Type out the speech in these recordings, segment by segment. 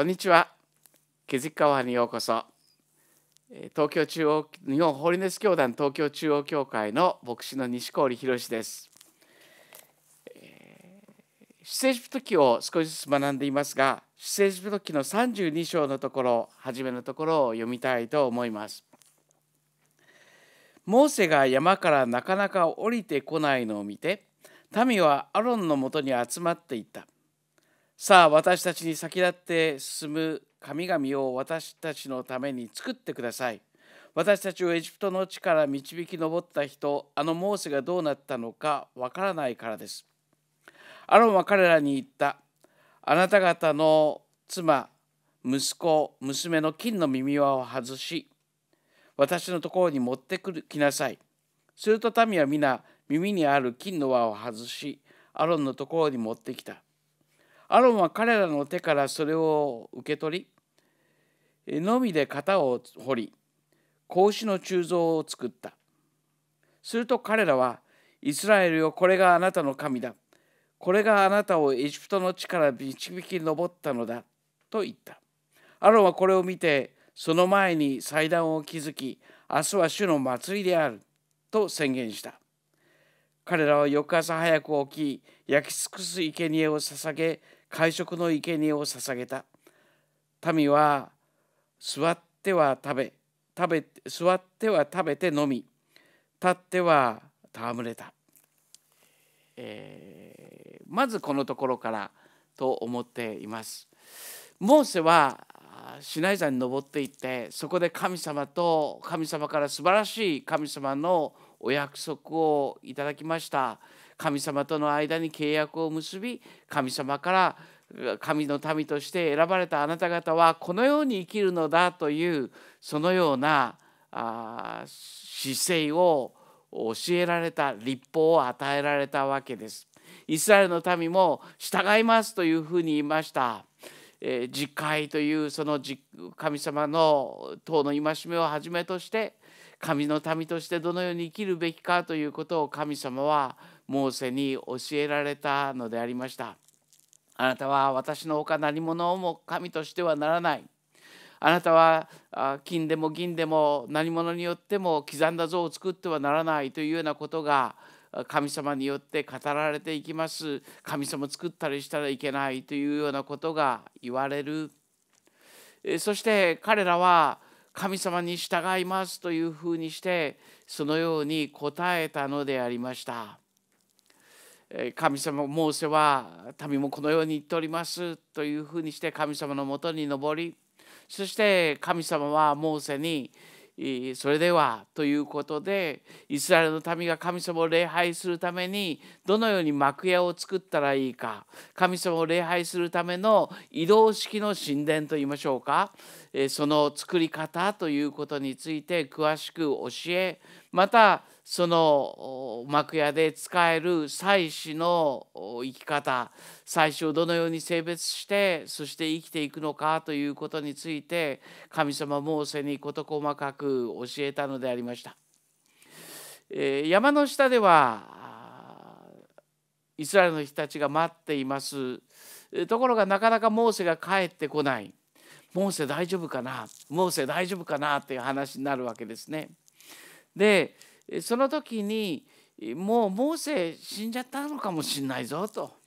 こんにちは。気づッカにようこそ。東京中央日本ホーリネス教団東京中央教会の牧師の西郡博です。出エジプト記を少しずつ学んでいますが、出エジプト記の32章のところ、初めのところを読みたいと思います。モーセが山からなかなか降りてこないのを見て、民はアロンのもとに集まっていった。さあ私たちに先立って進む神々を私たちのために作ってください私たちをエジプトの地から導き上った人あのモーセがどうなったのかわからないからですアロンは彼らに言ったあなた方の妻息子娘の金の耳輪を外し私のところに持ってくる来なさいすると民は皆耳にある金の輪を外しアロンのところに持ってきたアロンは彼らの手からそれを受け取りのみで型を掘り子の鋳造を作ったすると彼らはイスラエルよこれがあなたの神だこれがあなたをエジプトの地から導き上ったのだと言ったアロンはこれを見てその前に祭壇を築き明日は主の祭りであると宣言した彼らは翌朝早く起き焼き尽くす生贄を捧げ会食の生贄を捧げた民は座っては食べ食べ座っては食べて飲み立っては戯れた、えー、まずこのところからと思っています。モーセはシナイ山に登っていってそこで神様と神様から素晴らしい神様のお約束をいただきました神様との間に契約を結び神様から神の民として選ばれたあなた方はこのように生きるのだというそのようなあ姿勢を教えられた立法を与えられたわけです。イスラエルの民も従いますというふうに言いました。えー、実会というその神様の党の戒めをはじめとして神の民としてどのように生きるべきかということを神様はモーセに教えられたのでありましたあなたは私のほか何者も神としてはならないあなたは金でも銀でも何者によっても刻んだ像を作ってはならないというようなことが神様によって語られていきます神様作ったりしたらいけないというようなことが言われるそして彼らは神様に従いますというふうにしてそのように答えたのでありました神様モーセは民もこのように言っておりますというふうにして神様のもとに登りそして神様はモーセにそれではということでイスラエルの民が神様を礼拝するためにどのように幕屋を作ったらいいか神様を礼拝するための移動式の神殿といいましょうかその作り方ということについて詳しく教えまたその幕屋で使える祭祀の生き方祭祀をどのように性別してそして生きていくのかということについて神様モーセに事細かく教えたのでありました。え山の下ではイスラエルの人たちが待っていますところがなかなかモーセが帰ってこないモーセ大丈夫かなモーセ大丈夫かなという話になるわけですね。でその時にもうモーセ死んじゃったのかもしんないぞと。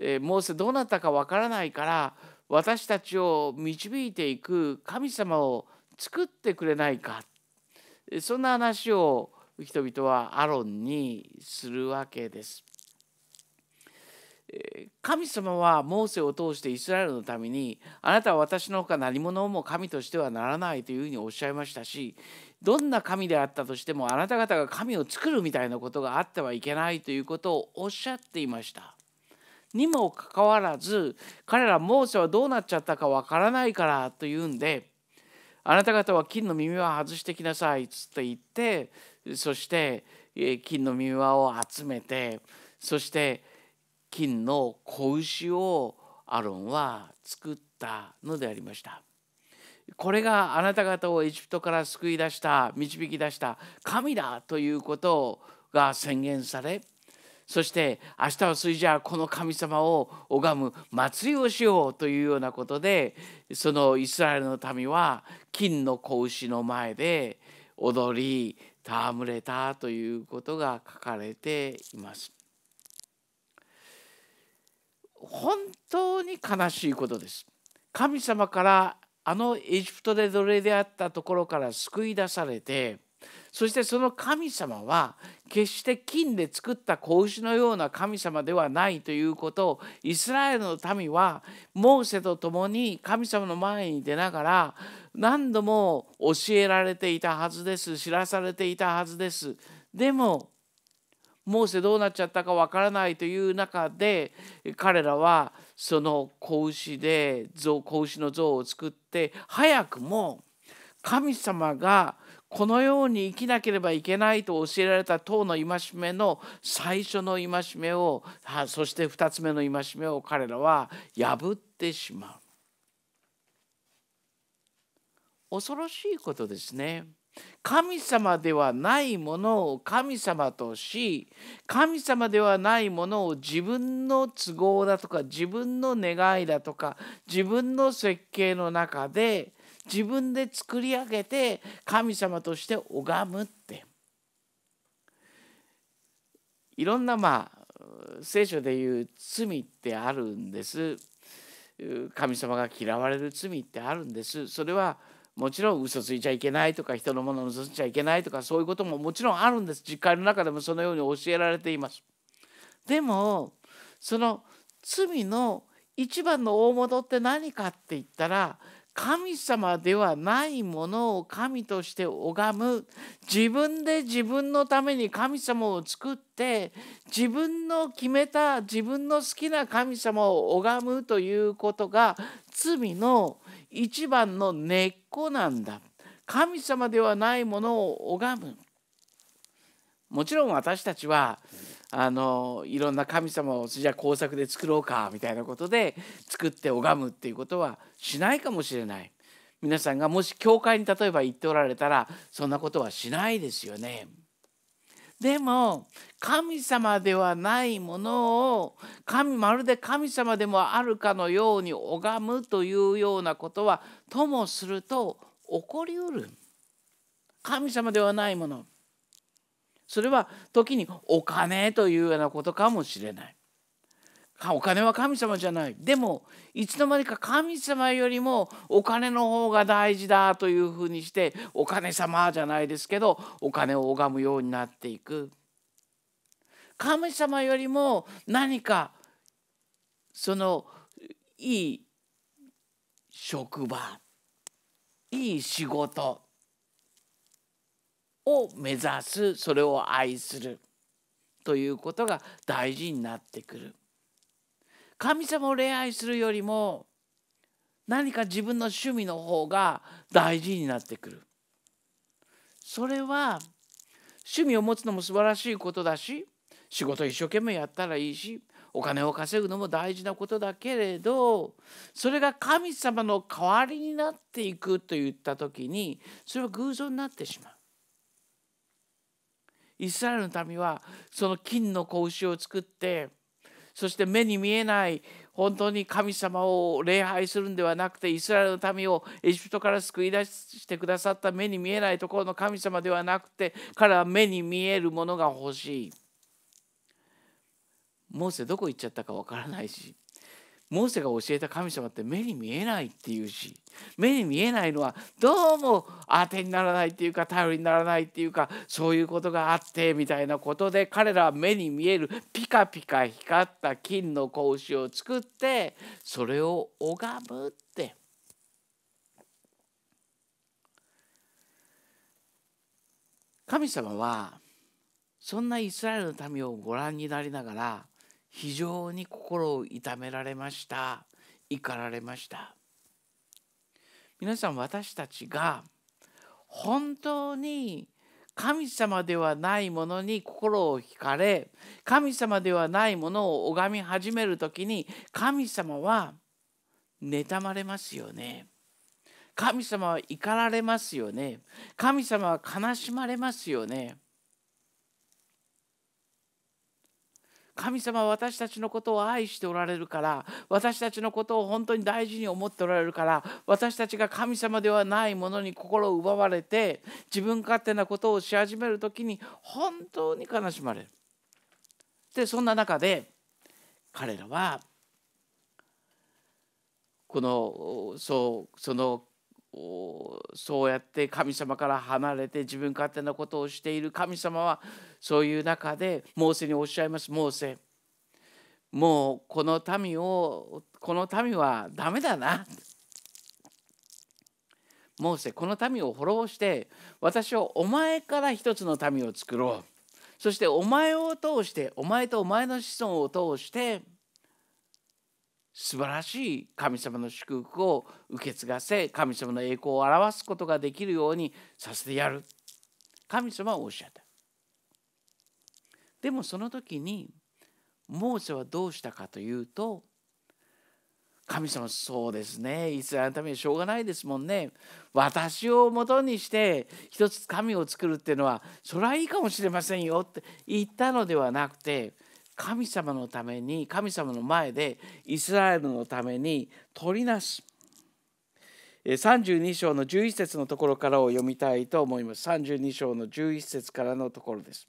モーセどうなったかわからないから私たちを導いていく神様を作ってくれないかそんな話を人々はアロンにするわけです。神様はモーセを通してイスラエルのためにあなたは私のほか何者も神としてはならないというふうにおっしゃいましたしどんな神であったとしてもあなた方が神を作るみたいなことがあってはいけないということをおっしゃっていました。にもかかわらず彼らモーセはどうなっちゃったかわからないからというんであなた方は金の耳輪外してきなさいっつって言ってそして金の耳輪を集めてそして金の子牛をアロンは作ったのでありました。これがあなた方をエジプトから救い出した導き出した神だということが宣言されそして明日はそれじゃあこの神様を拝む祭りをしようというようなことでそのイスラエルの民は金の子牛の前で踊り戯れたということが書かれています。本当に悲しいことです。神様からあのエジプトで奴隷であったところから救い出されてそしてその神様は決して金で作った子牛のような神様ではないということをイスラエルの民はモーセと共に神様の前に出ながら何度も教えられていたはずです知らされていたはずです。でもモーセどうなっちゃったかわからないという中で彼らはその子牛で像子牛の像を作って早くも神様がこのように生きなければいけないと教えられた党の戒めの最初の戒めをそして2つ目の戒めを彼らは破ってしまう恐ろしいことですね。神様ではないものを神様とし神様ではないものを自分の都合だとか自分の願いだとか自分の設計の中で自分で作り上げて神様として拝むっていろんなまあ聖書でいう罪ってあるんです神様が嫌われる罪ってあるんですそれはもちろん嘘ついちゃいけないとか人のものを嘘ついちゃいけないとかそういうことももちろんあるんです実会の中でもそのように教えられています。でもその罪の一番の大元って何かって言ったら神様ではないものを神として拝む自分で自分のために神様を作って自分の決めた自分の好きな神様を拝むということが罪の一番の根っこなんだ神様ではないものを拝むもちろん私たちはあのいろんな神様をじゃあ工作で作ろうかみたいなことで作って拝むっていうことはしないかもしれない。皆さんがもし教会に例えば行っておられたらそんなことはしないですよね。でも神様ではないものを神まるで神様でもあるかのように拝むというようなことはともすると起こりうる神様ではないものそれは時にお金というようなことかもしれないお金は神様じゃないでもいつの間にか神様よりもお金の方が大事だというふうにしてお金様じゃないですけどお金を拝むようになっていく神様よりも何かそのいい職場いい仕事を目指すそれを愛するということが大事になってくる。神様を礼拝するよりも何か自分の趣味の方が大事になってくるそれは趣味を持つのも素晴らしいことだし仕事一生懸命やったらいいしお金を稼ぐのも大事なことだけれどそれが神様の代わりになっていくといった時にそれは偶像になってしまう。イスラエルの民はその金の子牛を作ってそして目に見えない本当に神様を礼拝するんではなくてイスラエルの民をエジプトから救い出してくださった目に見えないところの神様ではなくて彼は目に見えるものが欲しい。モーセどこ行っちゃったかわからないしモーセが教えた神様って目に見えないっていうし目に見えないのはどうも当てにならないっていうか頼りにならないっていうかそういうことがあってみたいなことで彼らは目に見えるピカピカ光った金の子牛を作ってそれを拝むって神様はそんなイスラエルの民をご覧になりながら非常に心を痛められました怒られました皆さん私たちが本当に神様ではないものに心を惹かれ神様ではないものを拝み始める時に神様は妬まれますよね。神様は怒られますよね。神様は悲しまれますよね。神様は私たちのことを愛しておられるから私たちのことを本当に大事に思っておられるから私たちが神様ではないものに心を奪われて自分勝手なことをし始める時に本当に悲しまれる。でそんな中で彼らはこのそうそのそうやって神様から離れて自分勝手なことをしている神様はそういう中でモーセにおっしゃいますモーセもうこの民をこの民はダメだなモーセこの民を滅ぼして私はお前から一つの民を作ろうそしてお前を通してお前とお前の子孫を通して素晴らしい神様の祝福を受け継がせ神様の栄光を表すことができるようにさせてやる神様はおっしゃったでもその時にモーセはどうしたかというと神様そうですねイスラエルのためにしょうがないですもんね私をもとにして一つ神を作るっていうのはそれはいいかもしれませんよって言ったのではなくて神様のために神様の前でイスラエルのために取りなし32章の11節のところからを読みたいと思います32章の11節からのところです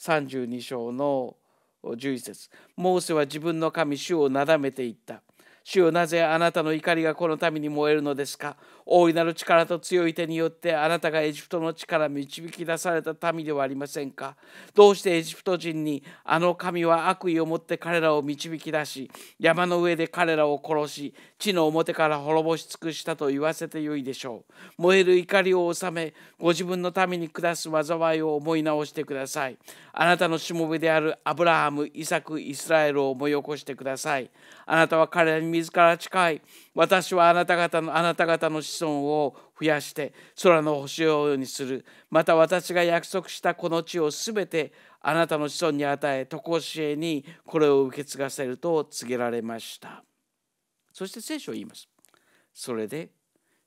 32章の11節モーセは自分の神主をなだめていった主よなぜあなたの怒りがこの民に燃えるのですか大いなる力と強い手によってあなたがエジプトの地から導き出された民ではありませんかどうしてエジプト人にあの神は悪意を持って彼らを導き出し山の上で彼らを殺し地の表から滅ぼし尽くしたと言わせてよいでしょう燃える怒りを収めご自分の民に下す災いを思い直してくださいあなたのしもべであるアブラハムイサクイスラエルを思い起こしてくださいあなたは彼らに自ら近い私はあなた方のあなた方の子孫を増やして空の星をようにするまた私が約束したこの地を全てあなたの子孫に与え常しえにこれを受け継がせると告げられましたそして聖書を言いますそれで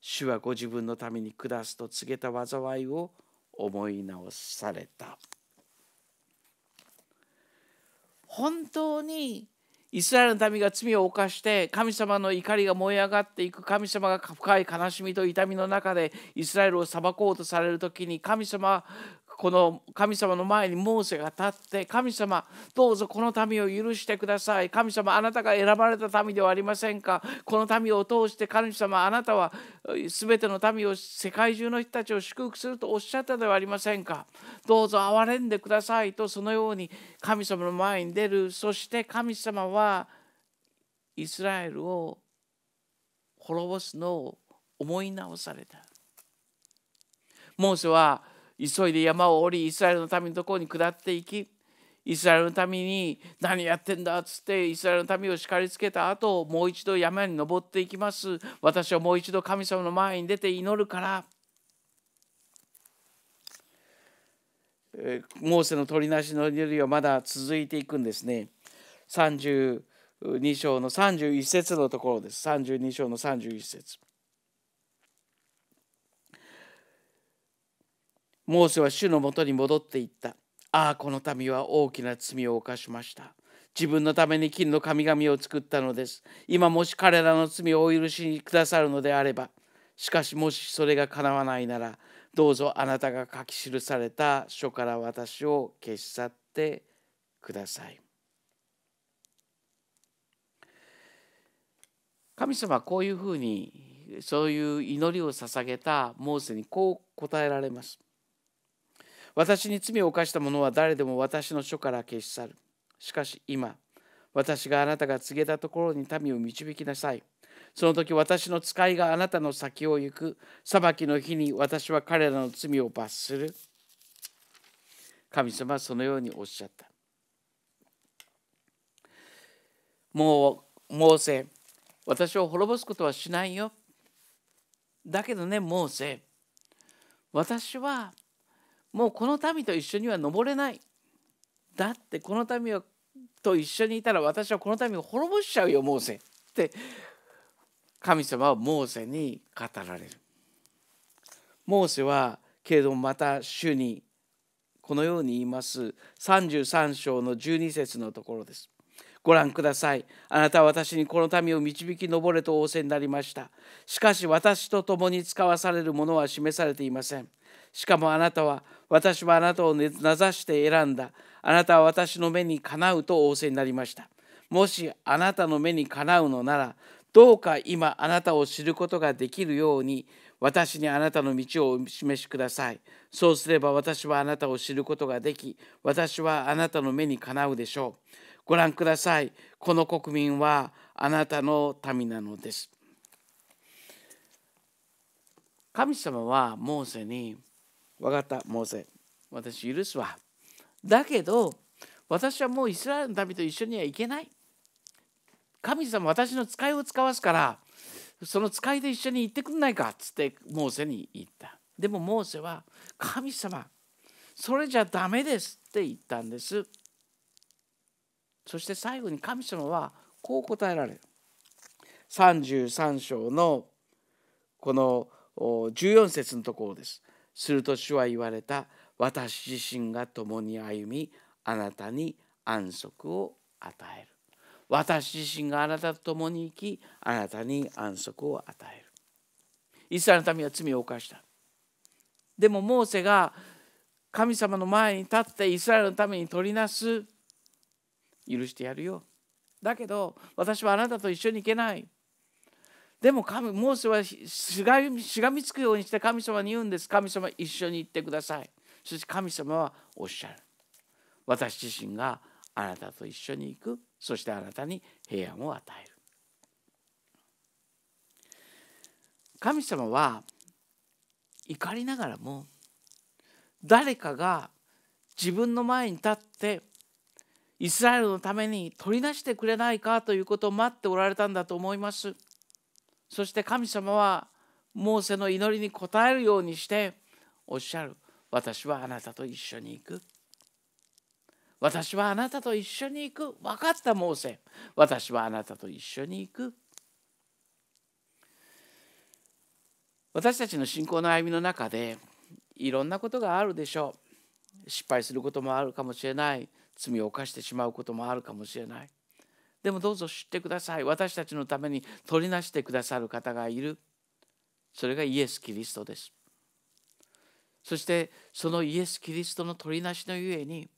主はご自分のために下すと告げた災いを思い直された本当にイスラエルの民が罪を犯して神様の怒りが燃え上がっていく神様が深い悲しみと痛みの中でイスラエルを裁こうとされる時に神様この神様の前にモーセが立って神様どうぞこの民を許してください神様あなたが選ばれた民ではありませんかこの民を通して神様あなたは全ての民を世界中の人たちを祝福するとおっしゃったではありませんかどうぞ憐れんでくださいとそのように神様の前に出るそして神様はイスラエルを滅ぼすのを思い直された。モーセは急いで山を降りイスラエルの民のところに下っていきイスラエルの民に「何やってんだ」っつってイスラエルの民を叱りつけた後もう一度山に登っていきます私はもう一度神様の前に出て祈るからモーセの鳥なしの祈りはまだ続いていくんですね32章の31節のところです32章の31節モーセは主のもとに戻っていった。ああ、この民は大きな罪を犯しました。自分のために金の神々を作ったのです。今もし彼らの罪をお許しにくださるのであれば、しかしもしそれが叶わないなら、どうぞあなたが書き記された書から私を消し去ってください。神様はこういうふうにそういう祈りを捧げたモーセにこう答えられます。私に罪を犯した者は誰でも私の書から消し去る。しかし今、私があなたが告げたところに民を導きなさい。その時私の使いがあなたの先を行く。裁きの日に私は彼らの罪を罰する。神様はそのようにおっしゃった。もう、モーセ、私を滅ぼすことはしないよ。だけどね、モーセ、私はもうこの民と一緒には登れないだってこの民と一緒にいたら私はこの民を滅ぼしちゃうよモーセって神様はモーセに語られるモーセはけれどもまた主にこのように言います33章の12節のところですご覧くださいあなたは私にこの民を導き登れと仰せになりましたしかし私と共に使わされるものは示されていませんしかもあなたは私はあなたを名指して選んだあなたは私の目にかなうと仰せになりましたもしあなたの目にかなうのならどうか今あなたを知ることができるように私にあなたの道をお示しくださいそうすれば私はあなたを知ることができ私はあなたの目にかなうでしょうご覧くださいこの国民はあなたの民なのです神様はモーセに分かったモーセ私許すわだけど私はもうイスラエルの民と一緒には行けない神様私の使いを使わすからその使いで一緒に行ってくんないかっつってモーセに言ったでもモーセは神様それじゃダメですって言ったんですそして最後に神様はこう答えられる33章のこの14節のところですすると主は言われた私自身が共に歩みあなたに安息を与える私自身があなたと共に生きあなたに安息を与えるイスラエルの民は罪を犯したでもモーセが神様の前に立ってイスラエルのために取りなす許してやるよだけど私はあなたと一緒に行けないでも神モーセはしがみつくようにして神様に言うんです神様一緒に行ってくださいそして神様はおっしゃる私自身があなたと一緒に行くそしてあなたに平安を与える神様は怒りながらも誰かが自分の前に立ってイスラエルのために取り出してくれないかということを待っておられたんだと思います。そして神様はモーセの祈りに応えるようにしておっしゃる私はあなたと一緒に行く私はあなたと一緒に行く分かったモーセ私はあなたと一緒に行く私たちの信仰の歩みの中でいろんなことがあるでしょう失敗することもあるかもしれない罪を犯してしまうこともあるかもしれないでもどうぞ知ってください私たちのために取りなしてくださる方がいるそれがイエス・キリストですそしてそのイエス・キリストの取りなしのゆえに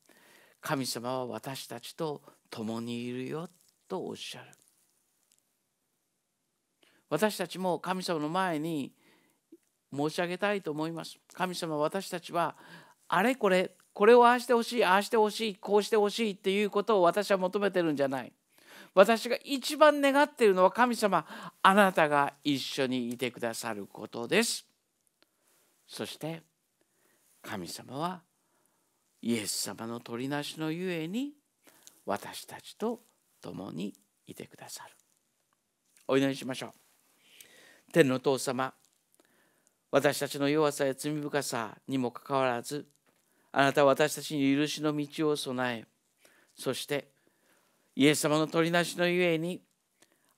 神様は私たちと共にいるよとおっしゃる私たちも神様の前に申し上げたいと思います神様私たちはあれこれこれをああしてほしいああしてほしいこうしてほしいっていうことを私は求めてるんじゃない私が一番願っているのは神様あなたが一緒にいてくださることですそして神様はイエス様の取りなしのゆえに私たちと共にいてくださるお祈りしましょう天の父様私たちの弱さや罪深さにもかかわらずあなたは私たちに許しの道を備えそしてイエス様の取りなしのゆえに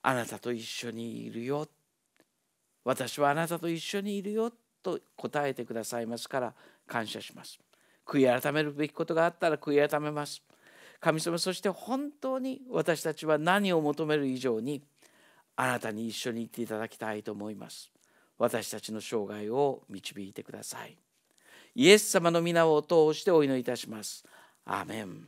あなたと一緒にいるよ私はあなたと一緒にいるよと答えてくださいますから感謝します悔い改めるべきことがあったら悔い改めます神様そして本当に私たちは何を求める以上にあなたに一緒に行っていただきたいと思います私たちの生涯を導いてくださいイエス様の皆を通してお祈りいたしますアメン